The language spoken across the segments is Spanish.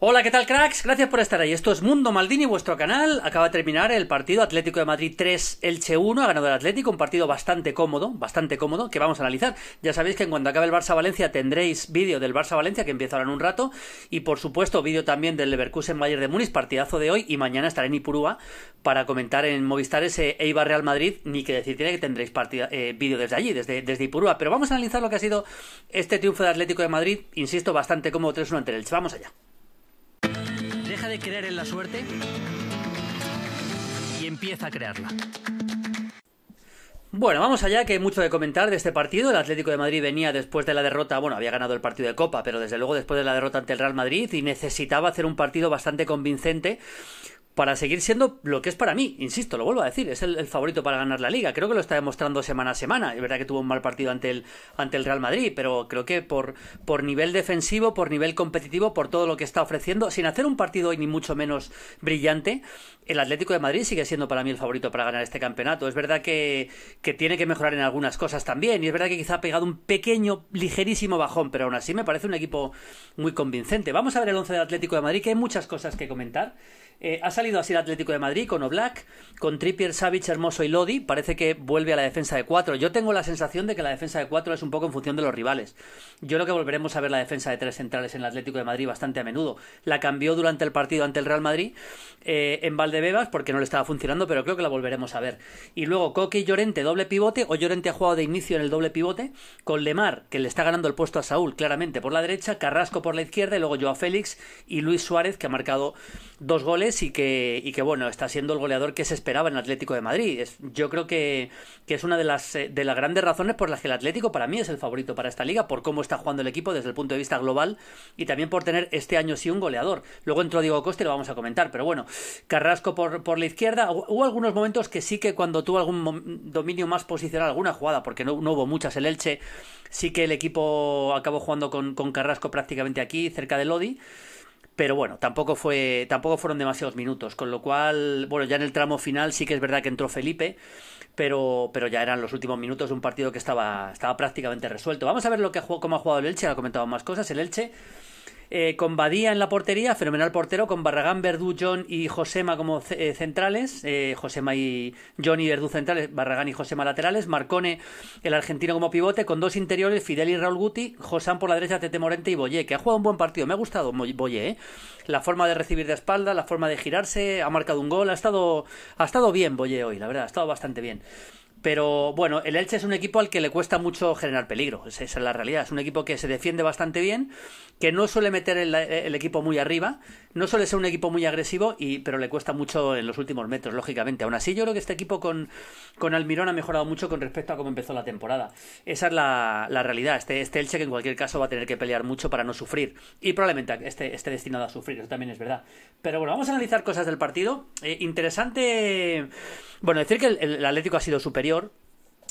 Hola, ¿qué tal cracks? Gracias por estar ahí. Esto es Mundo Maldini, vuestro canal. Acaba de terminar el partido Atlético de Madrid 3, Elche 1. Ha ganado el Atlético, un partido bastante cómodo, bastante cómodo, que vamos a analizar. Ya sabéis que en acabe el Barça-Valencia tendréis vídeo del Barça-Valencia, que empieza ahora en un rato. Y por supuesto, vídeo también del Leverkusen-Bayern de Múnich, partidazo de hoy. Y mañana estaré en Ipurúa para comentar en Movistar ese Eibar-Real Madrid. Ni que decir tiene que tendréis eh, vídeo desde allí, desde, desde Ipurúa. Pero vamos a analizar lo que ha sido este triunfo de Atlético de Madrid, insisto, bastante cómodo 3-1 ante el Elche. Vamos allá creer en la suerte y empieza a crearla. Bueno, vamos allá, que hay mucho de comentar de este partido. El Atlético de Madrid venía después de la derrota, bueno, había ganado el partido de Copa, pero desde luego después de la derrota ante el Real Madrid y necesitaba hacer un partido bastante convincente para seguir siendo lo que es para mí, insisto, lo vuelvo a decir, es el, favorito para ganar la liga. Creo que lo está demostrando semana a semana. Es verdad que tuvo un mal partido ante el, ante el Real Madrid, pero creo que por, por nivel defensivo, por nivel competitivo, por todo lo que está ofreciendo, sin hacer un partido hoy ni mucho menos brillante, el Atlético de Madrid sigue siendo para mí el favorito para ganar este campeonato. Es verdad que, tiene que mejorar en algunas cosas también, y es verdad que quizá ha pegado un pequeño, ligerísimo bajón, pero aún así me parece un equipo muy convincente. Vamos a ver el once del Atlético de Madrid, que hay muchas cosas que comentar. Eh, ha salido ido así el Atlético de Madrid con Oblak, con Trippier, Savic, Hermoso y Lodi. Parece que vuelve a la defensa de cuatro. Yo tengo la sensación de que la defensa de cuatro es un poco en función de los rivales. Yo creo que volveremos a ver la defensa de tres centrales en el Atlético de Madrid bastante a menudo. La cambió durante el partido ante el Real Madrid eh, en Valdebebas porque no le estaba funcionando, pero creo que la volveremos a ver. Y luego Coque y Llorente, doble pivote, o Llorente ha jugado de inicio en el doble pivote, con Lemar, que le está ganando el puesto a Saúl claramente por la derecha, Carrasco por la izquierda, y luego a Félix y Luis Suárez, que ha marcado dos goles y que eh, y que bueno, está siendo el goleador que se esperaba en el Atlético de Madrid. Es, yo creo que, que, es una de las, eh, de las grandes razones por las que el Atlético para mí es el favorito para esta liga, por cómo está jugando el equipo desde el punto de vista global y también por tener este año sí un goleador. Luego entró Diego Costa y lo vamos a comentar, pero bueno, Carrasco por, por la izquierda. Hubo algunos momentos que sí que cuando tuvo algún dominio más posicional, alguna jugada, porque no, hubo muchas el Elche, sí que el equipo acabó jugando con, con Carrasco prácticamente aquí, cerca de Lodi. Pero bueno, tampoco fue tampoco fueron demasiados minutos, con lo cual, bueno, ya en el tramo final sí que es verdad que entró Felipe, pero, pero ya eran los últimos minutos de un partido que estaba, estaba prácticamente resuelto. Vamos a ver lo que ha, cómo ha jugado el Elche, ha comentado más cosas. El Elche eh, con Badía en la portería, fenomenal portero, con Barragán, Verdú, John y Josema como eh, centrales, eh, Josema y John y Verdú centrales, Barragán y Josema laterales, Marcone, el argentino como pivote, con dos interiores, Fidel y Raúl Guti, Josán por la derecha, Tete Morente y Boyé, que ha jugado un buen partido, me ha gustado Boye. ¿eh? la forma de recibir de espalda, la forma de girarse, ha marcado un gol, ha estado, ha estado bien Boyé hoy, la verdad, ha estado bastante bien. Pero bueno, el Elche es un equipo al que le cuesta mucho generar peligro, esa es la realidad. Es un equipo que se defiende bastante bien, que no suele meter el, equipo muy arriba, no suele ser un equipo muy agresivo, y, pero le cuesta mucho en los últimos metros, lógicamente. Aún así, yo creo que este equipo con, con Almirón ha mejorado mucho con respecto a cómo empezó la temporada. Esa es la, realidad. Este, este, Elche que en cualquier caso va a tener que pelear mucho para no sufrir, y probablemente esté, esté destinado a sufrir, eso también es verdad. Pero bueno, vamos a analizar cosas del partido. Eh, interesante, bueno, decir que el Atlético ha sido superior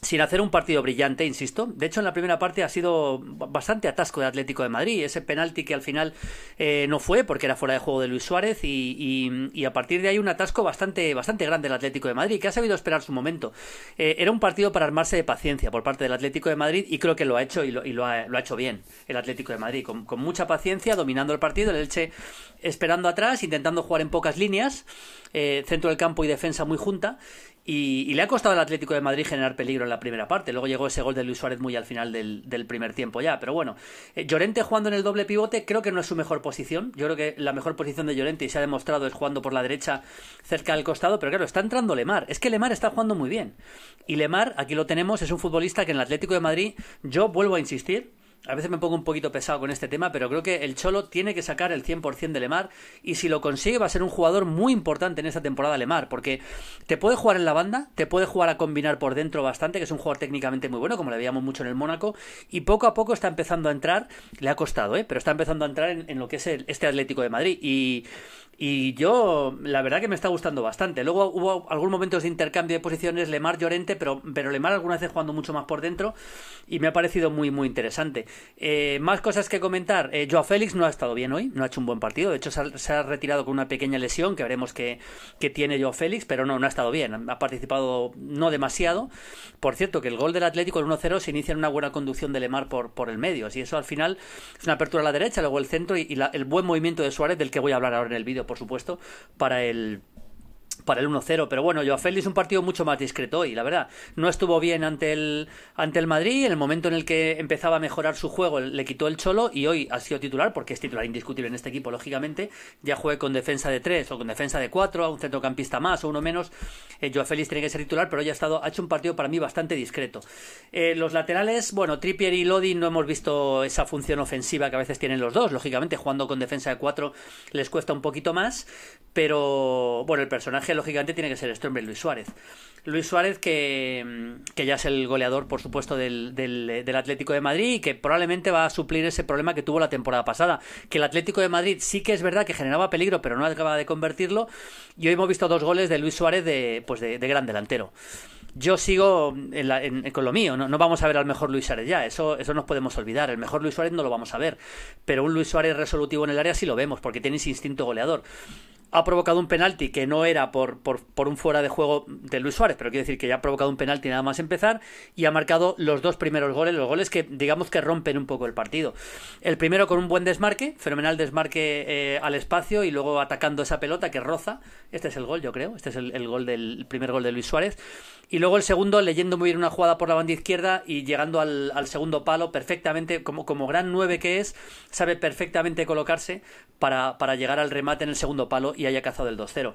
sin hacer un partido brillante, insisto. De hecho, en la primera parte ha sido bastante atasco de Atlético de Madrid. Ese penalti que al final eh, no fue porque era fuera de juego de Luis Suárez y, a partir de ahí un atasco bastante, bastante grande del Atlético de Madrid que ha sabido esperar su momento. Eh, era un partido para armarse de paciencia por parte del Atlético de Madrid y creo que lo ha hecho y lo, ha, hecho bien el Atlético de Madrid. Con, mucha paciencia, dominando el partido, el Elche esperando atrás, intentando jugar en pocas líneas, eh, centro del campo y defensa muy junta y, le ha costado al Atlético de Madrid generar peligro en la primera parte. Luego llegó ese gol de Luis Suárez muy al final del, primer tiempo ya. Pero bueno, eh, Llorente jugando en el doble pivote creo que no es su mejor posición. Yo creo que la mejor posición de Llorente, y se ha demostrado, es jugando por la derecha cerca del costado. Pero claro, está entrando Lemar. Es que Lemar está jugando muy bien. Y Lemar, aquí lo tenemos, es un futbolista que en el Atlético de Madrid, yo vuelvo a insistir, a veces me pongo un poquito pesado con este tema, pero creo que el Cholo tiene que sacar el 100% de Lemar y si lo consigue va a ser un jugador muy importante en esta temporada Lemar, porque te puede jugar en la banda, te puede jugar a combinar por dentro bastante, que es un jugador técnicamente muy bueno, como le veíamos mucho en el Mónaco, y poco a poco está empezando a entrar, le ha costado, ¿eh? pero está empezando a entrar en, lo que es el, este Atlético de Madrid y... yo, la verdad que me está gustando bastante. Luego hubo algunos momentos de intercambio de posiciones, Lemar Llorente, pero, pero Lemar alguna vez jugando mucho más por dentro y me ha parecido muy, muy interesante. Eh, más cosas que comentar. Eh, Félix no ha estado bien hoy, no ha hecho un buen partido. De hecho, se ha, retirado con una pequeña lesión que veremos que, tiene Joao Félix, pero no, no ha estado bien. Ha participado no demasiado. Por cierto, que el gol del Atlético, el 1-0, se inicia en una buena conducción de Lemar por, por el medio. Y eso al final es una apertura a la derecha, luego el centro y, el buen movimiento de Suárez, del que voy a hablar ahora en el vídeo, por supuesto, para el para el 1-0. Pero bueno, Joao es un partido mucho más discreto y la verdad, no estuvo bien ante el, ante el Madrid. En el momento en el que empezaba a mejorar su juego, le quitó el cholo y hoy ha sido titular, porque es titular indiscutible en este equipo, lógicamente. Ya juegue con defensa de 3 o con defensa de 4, a un centrocampista más o uno menos. Eh, Joao tiene que ser titular, pero hoy ha, estado, ha hecho un partido para mí bastante discreto. Eh, los laterales, bueno, Trippier y Lodi no hemos visto esa función ofensiva que a veces tienen los dos. Lógicamente, jugando con defensa de 4 les cuesta un poquito más, pero bueno, el personaje lógicamente tiene que ser Stromberg Luis Suárez. Luis Suárez, mm, que, ya es el goleador, por supuesto, del, Atlético de Madrid y que probablemente va a suplir ese problema que tuvo la temporada pasada. Que el Atlético de Madrid sí que es verdad que generaba peligro, pero no acaba de convertirlo. Y hoy hemos visto dos goles de Luis Suárez de, pues de, gran delantero. Yo sigo en con lo mío, no, vamos a ver al mejor Luis Suárez ya, eso, eso nos podemos olvidar. El mejor Luis Suárez no lo vamos a ver, pero un Luis Suárez resolutivo en el área sí lo vemos, porque tiene ese instinto goleador ha provocado un penalti que no era por, por, un fuera de juego de Luis Suárez, pero quiero decir que ya ha provocado un penalti nada más empezar y ha marcado los dos primeros goles, los goles que digamos que rompen un poco el partido. El primero con un buen desmarque, fenomenal desmarque eh, al espacio y luego atacando esa pelota que roza. Este es el gol, yo creo, este es el, gol del primer gol de Luis Suárez. Y luego el segundo leyendo muy bien una jugada por la banda izquierda y llegando al, segundo palo perfectamente, como, gran nueve que es, sabe perfectamente colocarse para, para llegar al remate en el segundo palo y haya cazado el 2-0.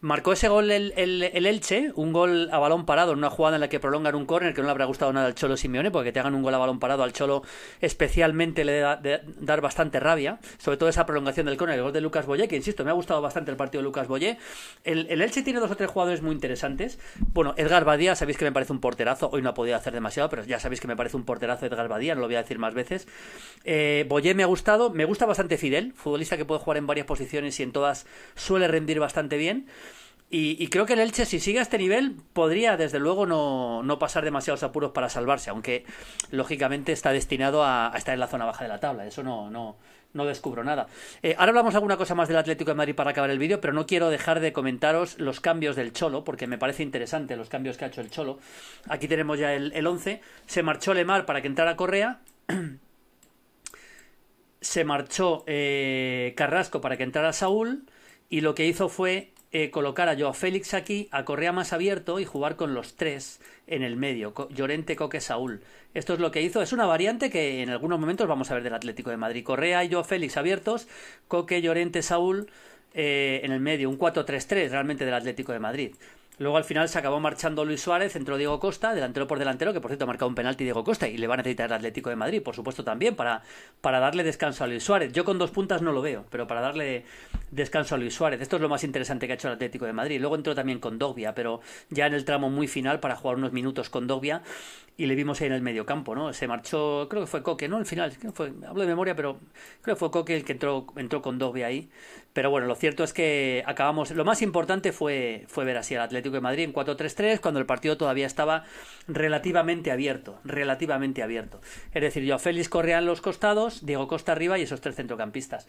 Marcó ese gol el, Elche, un gol a balón parado en una jugada en la que prolongan un córner que no le habrá gustado nada al Cholo Simeone, porque te hagan un gol a balón parado al Cholo especialmente le da, dar bastante rabia, sobre todo esa prolongación del córner, el gol de Lucas Boyé, que insisto, me ha gustado bastante el partido de Lucas Boyé. El, Elche tiene dos o tres jugadores muy interesantes. Bueno, Edgar Badía, sabéis que me parece un porterazo, hoy no ha podido hacer demasiado, pero ya sabéis que me parece un porterazo Edgar Badía, no lo voy a decir más veces. Eh, Boyé me ha gustado, me gusta bastante Fidel, futbolista que puede jugar en varias posiciones y en todas suele rendir bastante bien. Y, creo que el Elche, si sigue a este nivel, podría desde luego no, pasar demasiados apuros para salvarse, aunque lógicamente está destinado a, estar en la zona baja de la tabla. Eso no, no, no descubro nada. Eh, ahora hablamos alguna cosa más del Atlético de Madrid para acabar el vídeo, pero no quiero dejar de comentaros los cambios del Cholo, porque me parece interesante los cambios que ha hecho el Cholo. Aquí tenemos ya el, el 11. Se marchó Lemar para que entrara Correa. Se marchó eh, Carrasco para que entrara Saúl. Y lo que hizo fue eh, colocar a Joao Félix aquí, a Correa más abierto y jugar con los tres en el medio, Llorente, Coque, Saúl. Esto es lo que hizo, es una variante que en algunos momentos vamos a ver del Atlético de Madrid. Correa y Joao Félix abiertos, Coque, Llorente, Saúl eh, en el medio, un 4-3-3 realmente del Atlético de Madrid. Luego al final se acabó marchando Luis Suárez, entró Diego Costa, delantero por delantero, que por cierto ha marcado un penalti Diego Costa y le va a necesitar el Atlético de Madrid, por supuesto también, para, para darle descanso a Luis Suárez. Yo con dos puntas no lo veo, pero para darle descanso a Luis Suárez. Esto es lo más interesante que ha hecho el Atlético de Madrid. Luego entró también con Dogbia, pero ya en el tramo muy final para jugar unos minutos con Dogbia y le vimos ahí en el mediocampo, ¿no? Se marchó, creo que fue Coque, ¿no? Al final, hablo de memoria, pero creo que fue Coque el que entró, entró con Dogbia ahí. Pero bueno, lo cierto es que acabamos, lo más importante fue, fue ver así al Atlético de Madrid en 4-3-3 cuando el partido todavía estaba relativamente abierto, relativamente abierto. Es decir, yo a Félix Correa en los costados, Diego Costa arriba y esos tres centrocampistas.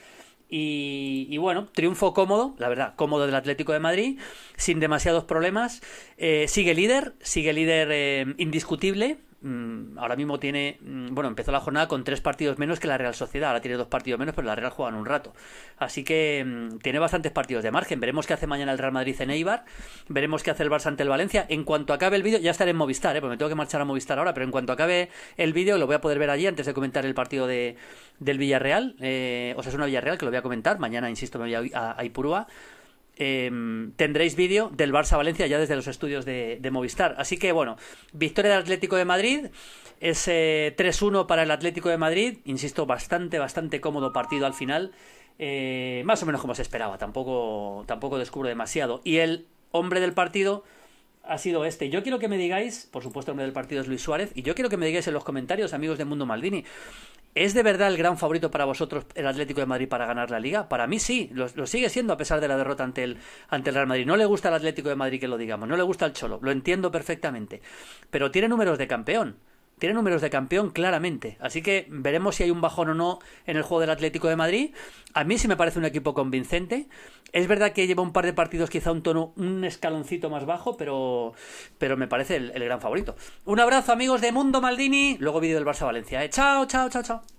Y, bueno, triunfo cómodo, la verdad, cómodo del Atlético de Madrid, sin demasiados problemas. Eh, sigue líder, sigue líder eh, indiscutible, Mm, ahora mismo tiene, mm, bueno, empezó la jornada con tres partidos menos que la Real Sociedad, ahora tiene dos partidos menos, pero la Real juega en un rato. Así que mm, tiene bastantes partidos de margen. Veremos qué hace mañana el Real Madrid en Eibar, veremos qué hace el Barça ante el Valencia. En cuanto acabe el vídeo, ya estaré en Movistar, ¿eh? porque me tengo que marchar a Movistar ahora, pero en cuanto acabe el vídeo lo voy a poder ver allí antes de comentar el partido de, del Villarreal, eh, o sea, es una Villarreal que lo voy a comentar, mañana, insisto, me voy a, a, Em, tendréis vídeo del Barça Valencia ya desde los estudios de, Movistar. Así que bueno, victoria del Atlético de Madrid, ese 3-1 para el Atlético de Madrid, insisto, bastante, bastante cómodo partido al final, eh, más o menos como se esperaba, tampoco, tampoco descubro demasiado. Y el hombre del partido ha sido este. Yo quiero que me digáis, por supuesto el nombre del partido es Luis Suárez, y yo quiero que me digáis en los comentarios, amigos de Mundo Maldini, ¿es de verdad el gran favorito para vosotros el Atlético de Madrid para ganar la liga? Para mí sí, lo, sigue siendo a pesar de la derrota ante el, ante el Real Madrid. No le gusta al Atlético de Madrid que lo digamos, no le gusta al Cholo, lo entiendo perfectamente, pero tiene números de campeón tiene números de campeón claramente. Así que veremos si hay un bajón o no en el juego del Atlético de Madrid. A mí sí me parece un equipo convincente. Es verdad que lleva un par de partidos quizá un tono, un escaloncito más bajo, pero, pero me parece el, gran favorito. Un abrazo amigos de Mundo Maldini, luego vídeo del Barça Valencia. ¿eh? Chao, chao, chao, chao.